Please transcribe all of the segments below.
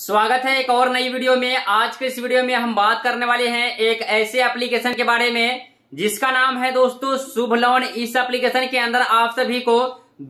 स्वागत है एक और नई वीडियो में आज के इस वीडियो में हम बात करने वाले हैं एक ऐसे एप्लीकेशन के बारे में जिसका नाम है दोस्तों शुभ लोन इस एप्लीकेशन के अंदर आप सभी को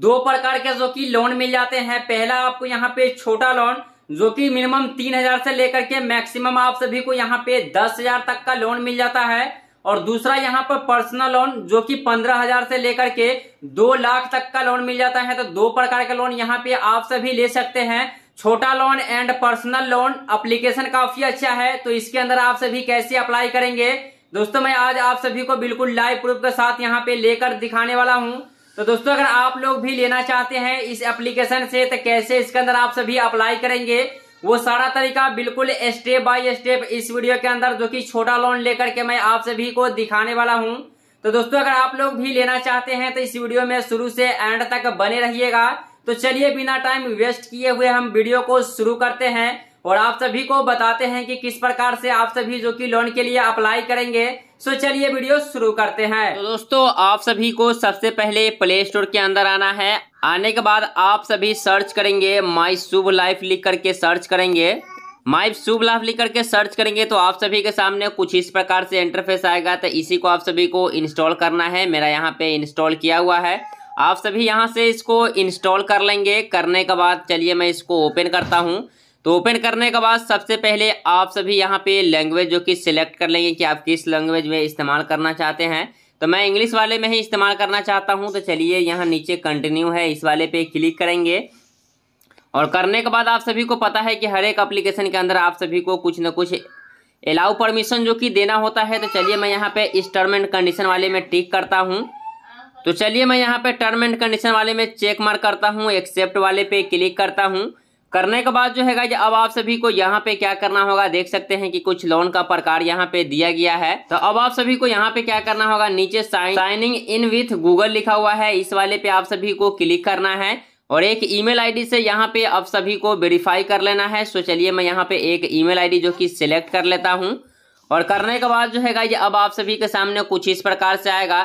दो प्रकार के जो की लोन मिल जाते हैं पहला आपको यहाँ पे छोटा लोन जो कि मिनिमम तीन हजार से लेकर के मैक्सिमम आप सभी को यहाँ पे दस हजार तक का लोन मिल जाता है और दूसरा यहाँ पर पर्सनल लोन जो कि पंद्रह हजार से लेकर के दो लाख तक का लोन मिल जाता है तो दो प्रकार का लोन यहाँ पे आप सभी ले सकते हैं छोटा loan and personal loan application काफी अच्छा है तो इसके अंदर आप सभी कैसे अप्लाई करेंगे दोस्तों मैं आज आप सभी को बिल्कुल लाइव प्रूफ के साथ यहाँ पे लेकर दिखाने वाला हूँ तो दोस्तों अगर आप लोग भी लेना चाहते हैं इस एप्लीकेशन से तो कैसे इसके अंदर आप सभी अप्लाई करेंगे वो सारा तरीका बिल्कुल स्टेप बाय स्टेप इस वीडियो के अंदर जो कि छोटा लोन लेकर के मैं आप सभी को दिखाने वाला हूँ तो दोस्तों अगर आप लोग भी लेना चाहते हैं तो इस वीडियो में शुरू से एंड तक बने रहिएगा तो चलिए बिना टाइम वेस्ट किए हुए हम वीडियो को शुरू करते हैं और आप सभी को बताते हैं कि किस प्रकार से आप सभी जो कि लोन के लिए अप्लाई करेंगे सो चलिए वीडियो शुरू करते हैं तो दोस्तों आप सभी को सबसे पहले प्ले स्टोर के अंदर आना है आने के बाद आप सभी सर्च करेंगे माई शुभ लाइफ लिख करके सर्च करेंगे माई शुभ लाभ लिख करके सर्च करेंगे तो आप सभी के सामने कुछ इस प्रकार से इंटरफेस आएगा तो इसी को आप सभी को इंस्टॉल करना है मेरा यहाँ पे इंस्टॉल किया हुआ है आप सभी यहाँ से इसको इंस्टॉल कर लेंगे करने के बाद चलिए मैं इसको ओपन करता हूँ तो ओपन करने के बाद सबसे पहले आप सभी यहाँ पे लैंग्वेज जो कि सिलेक्ट कर लेंगे कि आप किस लैंग्वेज में इस्तेमाल करना चाहते हैं तो मैं इंग्लिश वाले में ही इस्तेमाल करना चाहता हूँ तो चलिए यहाँ नीचे कंटिन्यू है इस वाले पे क्लिक करेंगे और करने के बाद आप सभी को पता है कि हर एक अप्लीकेशन के अंदर आप सभी को कुछ ना कुछ अलाउ परमिशन जो कि देना होता है तो चलिए मैं यहाँ पे इस टर्म एंड कंडीशन वाले में टिक करता हूँ तो चलिए मैं यहाँ पे टर्म एंड कंडीशन वाले में चेक मार करता हूँ एक्सेप्ट वाले पे क्लिक करता हूँ करने के बाद जो है अब आप सभी को यहाँ पे क्या करना होगा देख सकते हैं कि कुछ लोन का प्रकार यहाँ पे दिया गया है तो अब आप सभी को यहाँ पे क्या करना होगा नीचे साइनिंग इन विथ गूगल लिखा हुआ है इस वाले पे आप सभी को क्लिक करना है और एक ईमेल आईडी से यहाँ पे आप सभी को वेरीफाई कर लेना है सो चलिए मैं यहाँ पे एक ई मेल जो की सिलेक्ट कर लेता हूँ और करने के बाद जो है अब आप सभी के सामने कुछ इस प्रकार से आएगा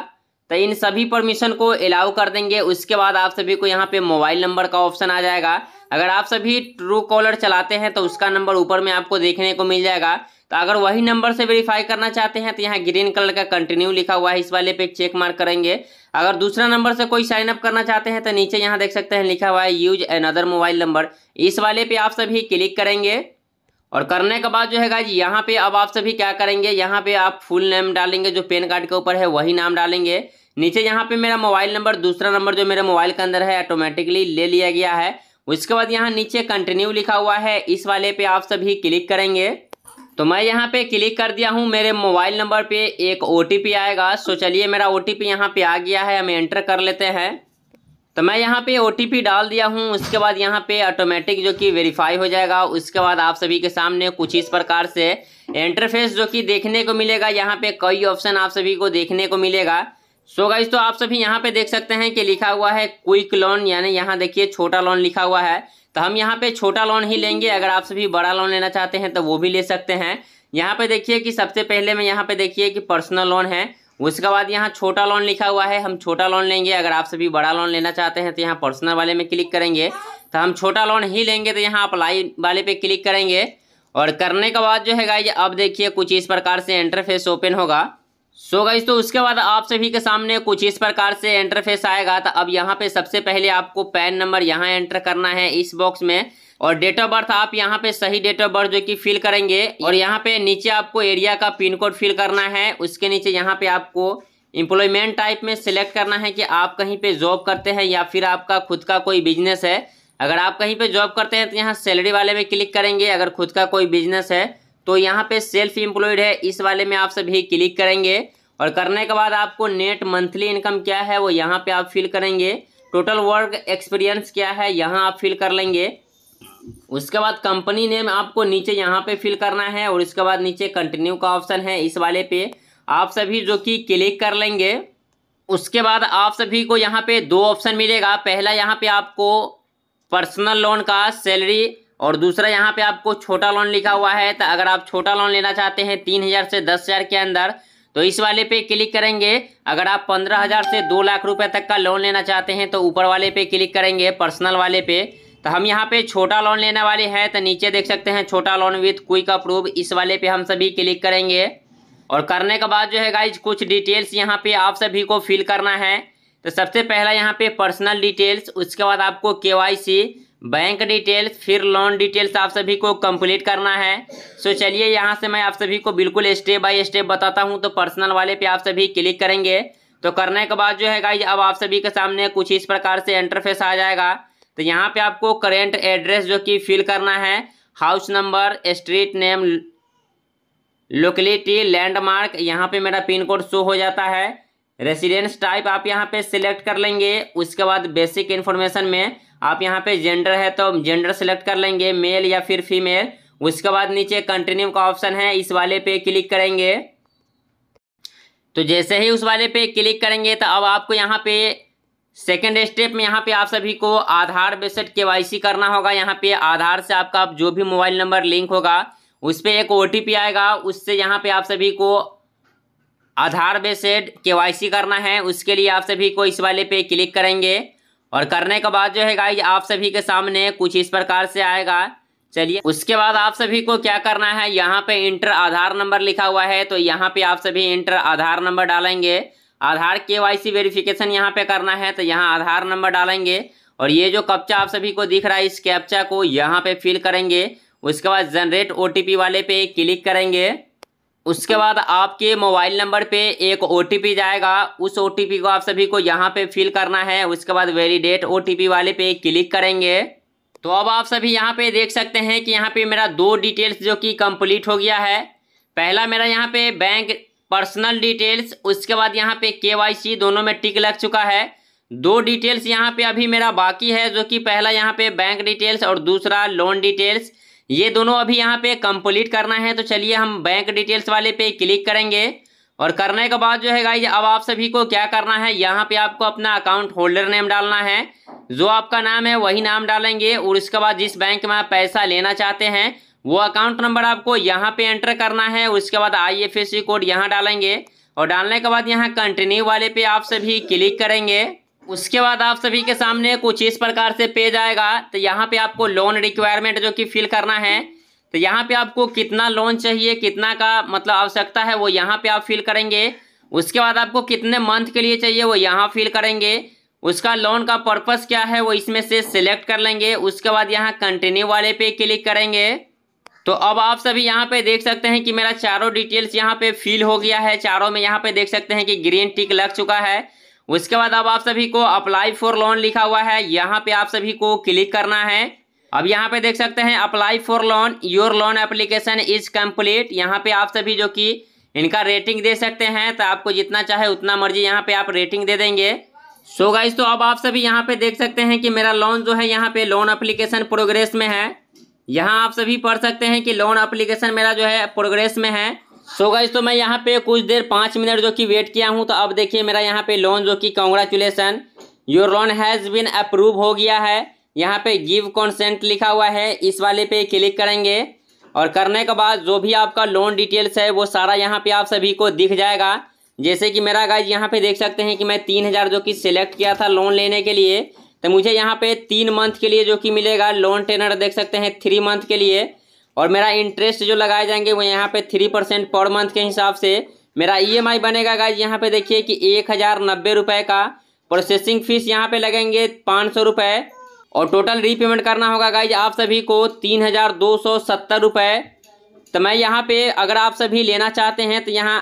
तो इन सभी परमिशन को अलाउ कर देंगे उसके बाद आप सभी को यहाँ पे मोबाइल नंबर का ऑप्शन आ जाएगा अगर आप सभी ट्रू कॉलर चलाते हैं तो उसका नंबर ऊपर में आपको देखने को मिल जाएगा तो अगर वही नंबर से वेरीफाई करना चाहते हैं तो यहाँ ग्रीन कलर का कंटिन्यू लिखा हुआ है इस वाले पे चेक मार्क करेंगे अगर दूसरा नंबर से कोई साइन अप करना चाहते हैं तो नीचे यहाँ देख सकते हैं लिखा हुआ है यूज अनदर मोबाइल नंबर इस वाले पे आप सभी क्लिक करेंगे और करने के बाद जो है गाइज यहाँ पे अब आप सभी क्या करेंगे यहाँ पे आप फुल नेम डालेंगे जो पेन कार्ड के ऊपर है वही नाम डालेंगे नीचे यहाँ पे मेरा मोबाइल नंबर दूसरा नंबर जो मेरे मोबाइल के अंदर है ऑटोमेटिकली ले लिया गया है उसके बाद यहाँ नीचे कंटिन्यू लिखा हुआ है इस वाले पे आप सभी क्लिक करेंगे तो मैं यहाँ पे क्लिक कर दिया हूँ मेरे मोबाइल नंबर पे एक ओ आएगा सो चलिए मेरा ओ टी यहाँ पे आ गया है हम एंटर कर लेते हैं तो मैं यहाँ पे ओ डाल दिया हूँ उसके बाद यहाँ पे ऑटोमेटिक जो कि वेरीफाई हो जाएगा उसके बाद आप सभी के सामने कुछ इस प्रकार से इंटरफेस जो कि देखने को मिलेगा यहाँ पे कई ऑप्शन आप सभी को देखने को मिलेगा सो so गाइज तो आप सभी यहाँ पे देख सकते हैं कि लिखा हुआ है क्विक लोन यानी यहाँ देखिए छोटा लोन लिखा हुआ है तो हम यहाँ पे छोटा लोन ही लेंगे अगर आप सभी बड़ा लोन लेना चाहते हैं तो वो भी ले सकते हैं यहाँ पे देखिए कि सबसे पहले मैं यहाँ पे देखिए कि पर्सनल लोन है उसके बाद यहाँ छोटा लोन लिखा हुआ है हम छोटा लोन लेंगे अगर आप सभी बड़ा लोन लेना चाहते हैं तो यहाँ पर्सनल वाले में क्लिक करेंगे तो हम छोटा लोन ही लेंगे तो यहाँ अप्लाई वाले पे क्लिक करेंगे और करने के बाद जो है गाइज अब देखिए कुछ इस प्रकार से इंटरफेस ओपन होगा सो गाइज तो उसके बाद आप सभी के सामने कुछ इस प्रकार से इंटरफेस आएगा तो अब यहाँ पे सबसे पहले आपको पैन नंबर यहाँ एंटर करना है इस बॉक्स में और डेट ऑफ बर्थ आप यहाँ पे सही डेट ऑफ बर्थ जो कि फिल करेंगे और यहाँ पे नीचे आपको एरिया का पिन कोड फिल करना है उसके नीचे यहाँ पे आपको एम्प्लॉयमेंट टाइप में सिलेक्ट करना है कि आप कहीं पे जॉब करते हैं या फिर आपका खुद का कोई बिजनेस है अगर आप कहीं पे जॉब करते हैं तो यहाँ सैलरी वाले में क्लिक करेंगे अगर खुद का कोई बिजनेस है तो यहाँ पे सेल्फ एम्प्लॉयड है इस वाले में आप सभी क्लिक करेंगे और करने के बाद आपको नेट मंथली इनकम क्या है वो यहाँ पे आप फिल करेंगे टोटल वर्क एक्सपीरियंस क्या है यहाँ आप फिल कर लेंगे उसके बाद कंपनी नेम आपको नीचे यहाँ पे फिल करना है और इसके बाद नीचे कंटिन्यू का ऑप्शन है इस वाले पे आप सभी जो कि क्लिक कर लेंगे उसके बाद आप सभी को यहाँ पे दो ऑप्शन मिलेगा पहला यहाँ पे आपको पर्सनल लोन का सैलरी और दूसरा यहाँ पे आपको छोटा लोन लिखा हुआ है तो अगर आप छोटा लोन लेना चाहते हैं तीन हज़ार से दस हज़ार के अंदर तो इस वाले पे क्लिक करेंगे अगर आप पंद्रह हज़ार से दो लाख रुपए तक का लोन लेना चाहते हैं तो ऊपर वाले पे क्लिक करेंगे पर्सनल वाले पे तो हम यहाँ पे छोटा लोन लेने वाले हैं तो नीचे देख सकते हैं छोटा लोन विथ क्विक अप्रूव इस वाले पे हम सभी क्लिक करेंगे और करने के बाद जो है गाइज कुछ डिटेल्स यहाँ पे आप सभी को फिल करना है तो सबसे पहला यहाँ पे पर्सनल डिटेल्स उसके बाद आपको के बैंक डिटेल्स फिर लोन डिटेल्स आप सभी को कंप्लीट करना है सो चलिए यहाँ से मैं आप सभी को बिल्कुल स्टेप बाय स्टेप बताता हूँ तो पर्सनल वाले पे आप सभी क्लिक करेंगे तो करने के बाद जो है गाइज अब आप सभी के सामने कुछ इस प्रकार से इंटरफेस आ जाएगा तो यहाँ पे आपको करेंट एड्रेस जो कि फिल करना है house number street name locality landmark यहाँ पे मेरा पिन कोड शो हो जाता है रेसिडेंस टाइप आप यहाँ पे सिलेक्ट कर लेंगे उसके बाद बेसिक इन्फॉर्मेशन में आप यहाँ पे जेंडर है तो जेंडर सेलेक्ट कर लेंगे मेल या फिर फीमेल उसके बाद नीचे कंटिन्यू का ऑप्शन है इस वाले पे क्लिक करेंगे तो जैसे ही उस वाले पे क्लिक करेंगे तो अब आपको यहाँ पे सेकेंड स्टेप में यहाँ पे आप सभी को आधार बेसड सी करना होगा यहाँ पे आधार से आपका आप जो भी मोबाइल नंबर लिंक होगा उस पर एक ओ आएगा उससे यहाँ पे आप सभी को आधार बेसड सी करना है उसके लिए आप सभी को इस वाले पे क्लिक करेंगे और करने के बाद जो है गाइज आप सभी के सामने कुछ इस प्रकार से आएगा चलिए उसके बाद आप सभी को क्या करना है यहाँ पे इंटर आधार नंबर लिखा हुआ है तो यहाँ पे आप सभी इंटर आधार नंबर डालेंगे आधार के वाई सी वेरिफिकेशन यहाँ पे करना है तो यहाँ आधार नंबर डालेंगे और ये जो कप्चा आप सभी को दिख रहा है इस कैप्चा को यहाँ पे फिल करेंगे उसके बाद जनरेट ओ वाले पे क्लिक करेंगे उसके बाद आपके मोबाइल नंबर पे एक ओ जाएगा उस ओ को आप सभी को यहाँ पे फिल करना है उसके बाद वेरीडेट ओ वाले पे क्लिक करेंगे तो अब आप सभी यहाँ पे देख सकते हैं कि यहाँ पे मेरा दो डिटेल्स जो कि कंप्लीट हो गया है पहला मेरा यहाँ पे बैंक पर्सनल डिटेल्स उसके बाद यहाँ पे के दोनों में टिक लग चुका है दो डिटेल्स यहाँ पे अभी मेरा बाकी है जो कि पहला यहाँ पे बैंक डिटेल्स और दूसरा लोन डिटेल्स ये दोनों अभी यहाँ पे कंप्लीट करना है तो चलिए हम बैंक डिटेल्स वाले पे क्लिक करेंगे और करने के बाद जो है गाई अब आप सभी को क्या करना है यहाँ पे आपको अपना अकाउंट होल्डर नेम डालना है जो आपका नाम है वही नाम डालेंगे और उसके बाद जिस बैंक में आप पैसा लेना चाहते हैं वो अकाउंट नंबर आपको यहाँ पे एंटर करना है उसके बाद आईएफएससी कोड यहाँ डालेंगे और डालने के बाद यहाँ कंटिन्यू वाले पे आप सभी क्लिक करेंगे उसके बाद आप सभी के सामने कुछ इस प्रकार से पेज आएगा तो यहाँ पे आपको लोन रिक्वायरमेंट जो कि फिल करना है तो यहाँ पे आपको कितना लोन चाहिए कितना का मतलब आवश्यकता है वो यहाँ पे आप फिल करेंगे उसके बाद आपको कितने मंथ के लिए चाहिए वो यहाँ फिल करेंगे उसका लोन का पर्पस क्या है वो इसमें से सिलेक्ट कर लेंगे उसके बाद यहाँ कंटिन्यू वाले पे क्लिक करेंगे तो अब आप सभी यहाँ पे देख सकते हैं कि मेरा चारों डिटेल्स यहाँ पे फिल हो गया है चारों में यहाँ पे देख सकते हैं कि ग्रीन टिक लग चुका है उसके बाद अब आप सभी को अप्लाई फॉर लोन लिखा हुआ है यहाँ पे आप सभी को क्लिक करना है अब यहाँ पे देख सकते हैं apply for loan your loan application is complete यहाँ पे आप सभी जो कि इनका रेटिंग दे सकते हैं तो आपको जितना चाहे उतना मर्जी यहाँ पे आप रेटिंग दे देंगे सो so गाइज तो अब आप सभी यहाँ पे देख सकते हैं कि मेरा लोन जो है यहाँ पे लोन एप्लीकेशन प्रोग्रेस में है यहाँ आप सभी पढ़ सकते हैं कि लोन अप्लीकेशन मेरा जो है प्रोग्रेस में है सो so गई तो मैं यहाँ पे कुछ देर पाँच मिनट जो कि वेट किया हूँ तो अब देखिए मेरा यहाँ पे लोन जो कि congratulation your loan has been approve हो गया है यहाँ पे गिव कॉन्सेंट लिखा हुआ है इस वाले पे क्लिक करेंगे और करने के बाद जो भी आपका लोन डिटेल्स है वो सारा यहाँ पे आप सभी को दिख जाएगा जैसे कि मेरा गाइज यहाँ पे देख सकते हैं कि मैं तीन हज़ार जो कि सिलेक्ट किया था लोन लेने के लिए तो मुझे यहाँ पे तीन मंथ के लिए जो कि मिलेगा लोन टेनर देख सकते हैं थ्री मंथ के लिए और मेरा इंटरेस्ट जो लगाए जाएंगे वो यहाँ पे थ्री परसेंट पर मंथ के हिसाब से मेरा ई e बनेगा गाइज यहाँ पे देखिए कि एक हज़ार नब्बे रुपये का प्रोसेसिंग फीस यहाँ पे लगेंगे पाँच सौ रुपये और टोटल रीपेमेंट करना होगा गाइज आप सभी को तीन हज़ार दो सौ सत्तर रुपये तो मैं यहाँ पे अगर आप सभी लेना चाहते हैं तो यहाँ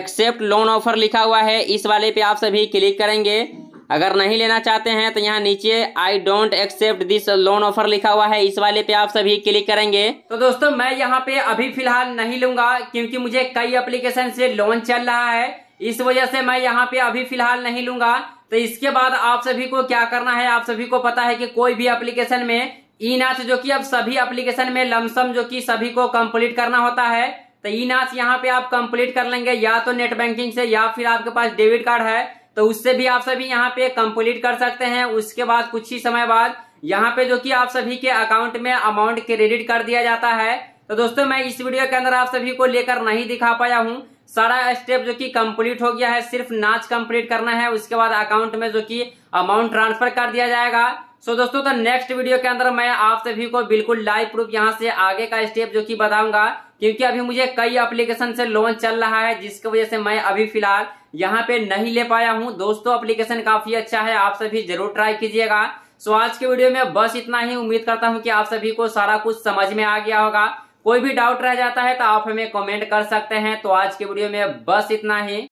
एक्सेप्ट लोन ऑफर लिखा हुआ है इस वाले पे आप सभी क्लिक करेंगे अगर नहीं लेना चाहते हैं तो यहाँ नीचे I don't accept this loan offer लिखा हुआ है इस वाले पे आप सभी क्लिक करेंगे तो दोस्तों मैं यहाँ पे अभी फिलहाल नहीं लूंगा क्योंकि मुझे कई एप्लीकेशन से लोन चल रहा है इस वजह से मैं यहाँ पे अभी फिलहाल नहीं लूंगा तो इसके बाद आप सभी को क्या करना है आप सभी को पता है की कोई भी एप्लीकेशन में ई नाच जो की अब सभी अप्लीकेशन में लमसम जो की सभी को कम्प्लीट करना होता है तो ई नाच यहाँ पे आप कम्प्लीट कर लेंगे या तो नेट बैंकिंग से या फिर आपके पास डेबिट कार्ड है तो उससे भी आप सभी यहाँ पे कंप्लीट कर सकते हैं उसके बाद कुछ ही समय बाद यहाँ पे जो कि आप सभी के अकाउंट में अमाउंट क्रेडिट कर दिया जाता है तो दोस्तों मैं इस वीडियो के अंदर आप सभी को लेकर नहीं दिखा पाया हूँ सारा स्टेप जो कि कंप्लीट हो गया है सिर्फ नाच कंप्लीट करना है उसके बाद अकाउंट में जो कि अमाउंट ट्रांसफर कर दिया जाएगा सो so, दोस्तों तो नेक्स्ट वीडियो के अंदर मैं आप सभी को बिल्कुल लाइव प्रूफ यहाँ से आगे का स्टेप जो कि बताऊंगा क्योंकि अभी मुझे कई एप्लीकेशन से लोन चल रहा है जिसकी वजह से मैं अभी फिलहाल यहाँ पे नहीं ले पाया हूँ दोस्तों एप्लीकेशन काफी अच्छा है आप सभी जरूर ट्राई कीजिएगा सो so, आज के वीडियो में बस इतना ही उम्मीद करता हूँ कि आप सभी को सारा कुछ समझ में आ गया होगा कोई भी डाउट रह जाता है तो आप हमें कॉमेंट कर सकते हैं तो आज के वीडियो में बस इतना ही